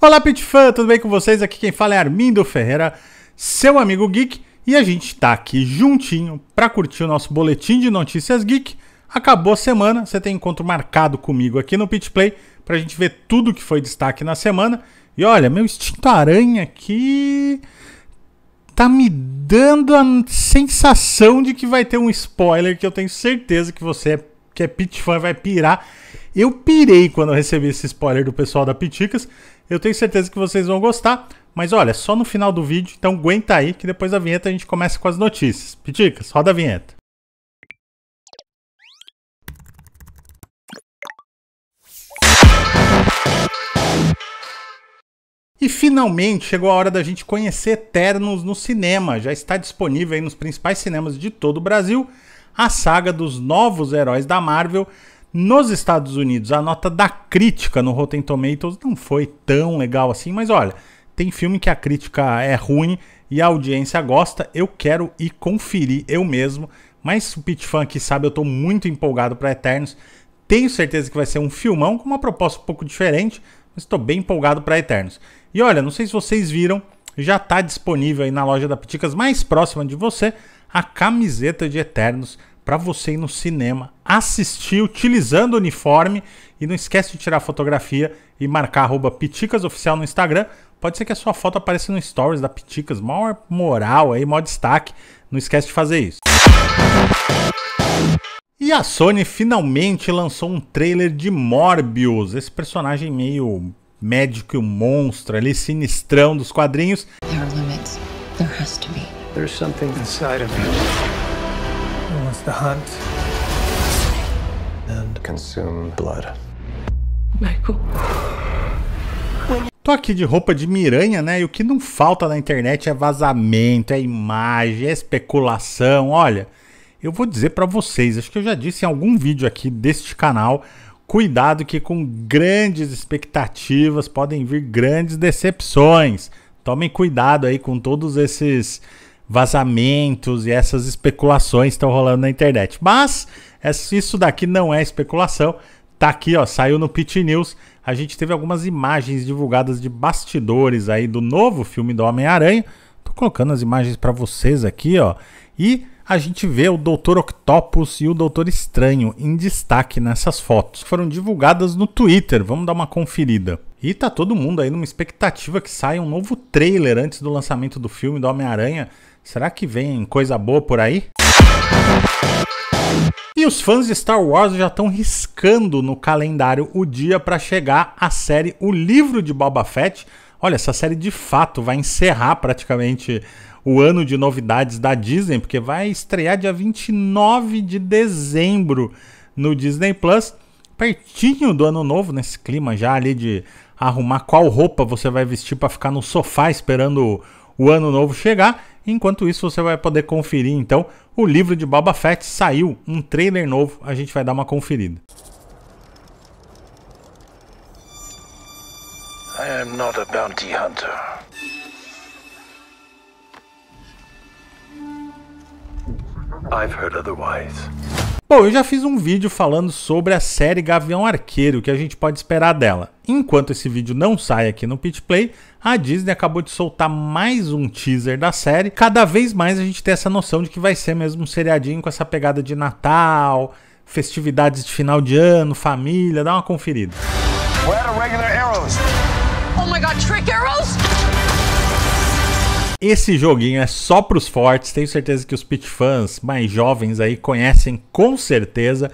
Olá, Pitfã! tudo bem com vocês? Aqui quem fala é Armindo Ferreira, seu amigo geek, e a gente tá aqui juntinho para curtir o nosso boletim de notícias geek. Acabou a semana, você tem encontro marcado comigo aqui no Pit Play pra gente ver tudo que foi destaque na semana. E olha, meu instinto aranha aqui tá me dando a sensação de que vai ter um spoiler que eu tenho certeza que você que é Pitfã, vai pirar eu pirei quando eu recebi esse spoiler do pessoal da Piticas. Eu tenho certeza que vocês vão gostar. Mas olha, só no final do vídeo, então aguenta aí que depois da vinheta a gente começa com as notícias. Piticas, roda a vinheta. E finalmente chegou a hora da gente conhecer Eternos no cinema. Já está disponível nos principais cinemas de todo o Brasil a saga dos novos heróis da Marvel nos Estados Unidos, a nota da crítica no Rotten Tomatoes não foi tão legal assim, mas olha, tem filme que a crítica é ruim e a audiência gosta, eu quero ir conferir eu mesmo. Mas o Pit Funk sabe, eu estou muito empolgado para Eternos. Tenho certeza que vai ser um filmão com uma proposta um pouco diferente, mas estou bem empolgado para Eternos. E olha, não sei se vocês viram, já está disponível aí na loja da Piticas mais próxima de você a camiseta de Eternos para você ir no cinema, assistir utilizando o uniforme e não esquece de tirar fotografia e marcar piticasoficial no Instagram. Pode ser que a sua foto apareça no stories da Piticas, maior moral aí, maior destaque. Não esquece de fazer isso. E a Sony finalmente lançou um trailer de Morbius, esse personagem meio médico e um monstro ali, sinistrão dos quadrinhos. There are limits. There has to be. There's something inside of to hunt and consume blood. Michael. Tô aqui de roupa de miranha, né? E o que não falta na internet é vazamento, é imagem, é especulação. Olha, eu vou dizer para vocês, acho que eu já disse em algum vídeo aqui deste canal, cuidado que com grandes expectativas podem vir grandes decepções. Tomem cuidado aí com todos esses vazamentos e essas especulações estão rolando na internet. Mas é, isso daqui não é especulação. Tá aqui, ó, saiu no Pit News. A gente teve algumas imagens divulgadas de bastidores aí do novo filme do Homem-Aranha. Tô colocando as imagens para vocês aqui, ó. E a gente vê o Doutor Octopus e o Doutor Estranho em destaque nessas fotos. Foram divulgadas no Twitter, vamos dar uma conferida. E tá todo mundo aí numa expectativa que saia um novo trailer antes do lançamento do filme do Homem-Aranha Será que vem coisa boa por aí? E os fãs de Star Wars já estão riscando no calendário o dia para chegar a série O Livro de Boba Fett. Olha, essa série de fato vai encerrar praticamente o ano de novidades da Disney, porque vai estrear dia 29 de dezembro no Disney Plus, pertinho do ano novo, nesse clima já ali de arrumar qual roupa você vai vestir para ficar no sofá esperando o ano novo chegar. Enquanto isso, você vai poder conferir então o livro de Boba Fett saiu, um trailer novo, a gente vai dar uma conferida. I am not a bounty hunter. I've heard otherwise. Bom, eu já fiz um vídeo falando sobre a série Gavião Arqueiro, que a gente pode esperar dela. Enquanto esse vídeo não sai aqui no Pitch Play, a Disney acabou de soltar mais um teaser da série. Cada vez mais a gente tem essa noção de que vai ser mesmo um seriadinho com essa pegada de Natal, festividades de final de ano, família, dá uma conferida. We're regular arrows. Oh my god, trick arrows? Esse joguinho é só para os fortes, tenho certeza que os pitch fãs mais jovens aí conhecem com certeza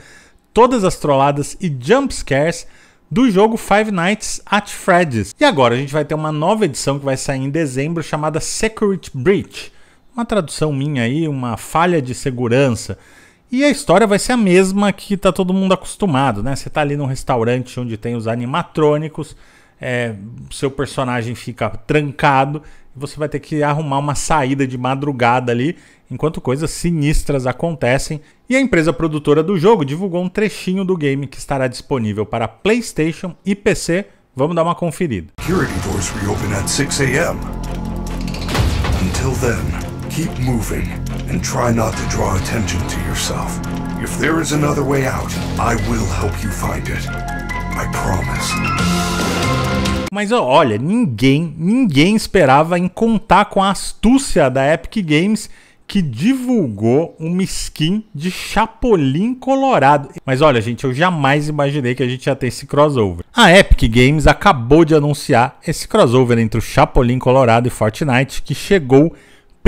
todas as trolladas e jumpscares do jogo Five Nights at Freddy's. E agora a gente vai ter uma nova edição que vai sair em dezembro chamada Security Breach. Uma tradução minha aí, uma falha de segurança. E a história vai ser a mesma que tá todo mundo acostumado, né? Você tá ali num restaurante onde tem os animatrônicos, é, seu personagem fica trancado você vai ter que arrumar uma saída de madrugada ali, enquanto coisas sinistras acontecem. E a empresa produtora do jogo divulgou um trechinho do game que estará disponível para PlayStation e PC. Vamos dar uma conferida. Security doors reopen at 6 a.m. Until then, keep moving and try not to draw attention to yourself. If there is another way out, I will help you find it. I promise. Mas olha, ninguém, ninguém esperava em contar com a astúcia da Epic Games que divulgou uma skin de Chapolin Colorado. Mas olha, gente, eu jamais imaginei que a gente ia ter esse crossover. A Epic Games acabou de anunciar esse crossover entre o Chapolin Colorado e Fortnite, que chegou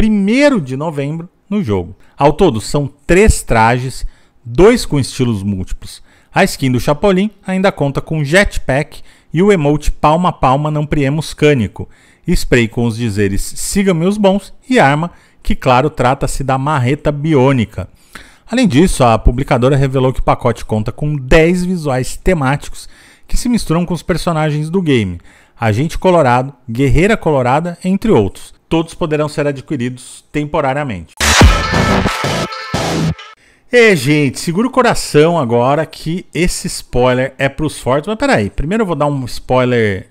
1 de novembro no jogo. Ao todo, são três trajes, dois com estilos múltiplos. A skin do Chapolin ainda conta com jetpack e o emote palma palma não priemos cânico, spray com os dizeres siga-me os bons e arma, que claro trata-se da marreta biônica. Além disso, a publicadora revelou que o pacote conta com 10 visuais temáticos que se misturam com os personagens do game, Agente Colorado, Guerreira Colorada, entre outros. Todos poderão ser adquiridos temporariamente. E, gente, segura o coração agora que esse spoiler é para os fortes. Mas peraí, primeiro eu vou dar um spoiler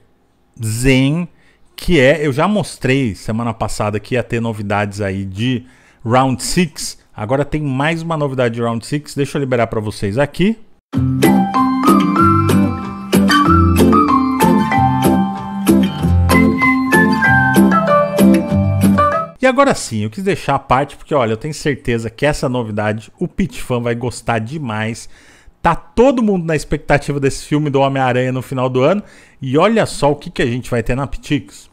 zen, que é, eu já mostrei semana passada que ia ter novidades aí de Round 6. Agora tem mais uma novidade de Round 6, deixa eu liberar para vocês aqui. Música agora sim, eu quis deixar a parte porque, olha, eu tenho certeza que essa novidade o pitfan vai gostar demais. Tá todo mundo na expectativa desse filme do Homem-Aranha no final do ano. E olha só o que, que a gente vai ter na Pitix.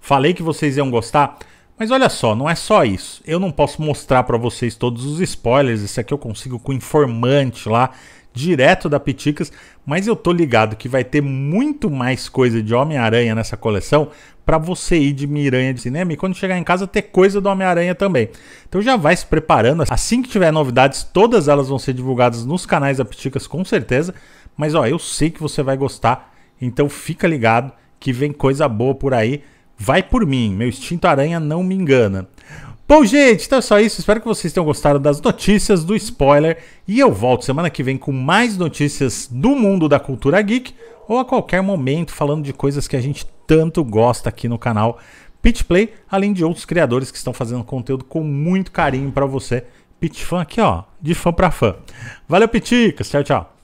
Falei que vocês iam gostar, mas olha só, não é só isso. Eu não posso mostrar para vocês todos os spoilers, isso aqui eu consigo com o informante lá direto da Piticas, mas eu tô ligado que vai ter muito mais coisa de Homem-Aranha nessa coleção para você ir de Miranha de cinema e quando chegar em casa ter coisa do Homem-Aranha também. Então já vai se preparando. Assim que tiver novidades, todas elas vão ser divulgadas nos canais da Piticas com certeza, mas ó, eu sei que você vai gostar, então fica ligado que vem coisa boa por aí. Vai por mim, meu instinto aranha não me engana. Bom, gente, então é só isso. Espero que vocês tenham gostado das notícias do spoiler. E eu volto semana que vem com mais notícias do mundo da cultura geek ou a qualquer momento falando de coisas que a gente tanto gosta aqui no canal Pitch Play, além de outros criadores que estão fazendo conteúdo com muito carinho para você. Pitch Fan aqui, ó, de fã para fã. Valeu, Piticas. Tchau, tchau.